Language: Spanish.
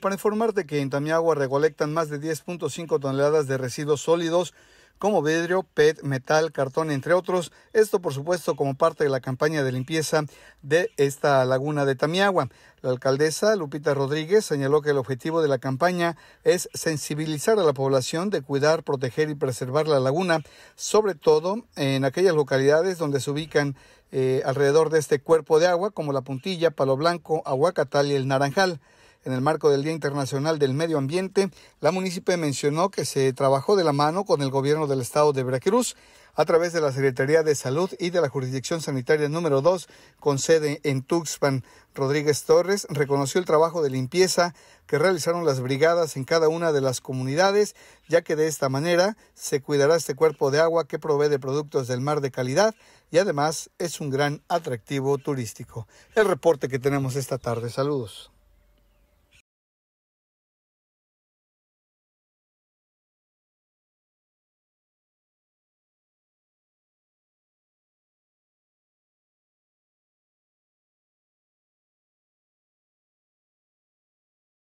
Para informarte que en Tamiagua recolectan más de 10.5 toneladas de residuos sólidos como vidrio, PET, metal, cartón, entre otros. Esto, por supuesto, como parte de la campaña de limpieza de esta laguna de Tamiagua. La alcaldesa Lupita Rodríguez señaló que el objetivo de la campaña es sensibilizar a la población de cuidar, proteger y preservar la laguna, sobre todo en aquellas localidades donde se ubican eh, alrededor de este cuerpo de agua, como La Puntilla, Palo Blanco, Aguacatal y El Naranjal. En el marco del Día Internacional del Medio Ambiente, la municipio mencionó que se trabajó de la mano con el gobierno del estado de Veracruz a través de la Secretaría de Salud y de la Jurisdicción Sanitaria número 2, con sede en Tuxpan. Rodríguez Torres reconoció el trabajo de limpieza que realizaron las brigadas en cada una de las comunidades, ya que de esta manera se cuidará este cuerpo de agua que provee de productos del mar de calidad y además es un gran atractivo turístico. El reporte que tenemos esta tarde. Saludos.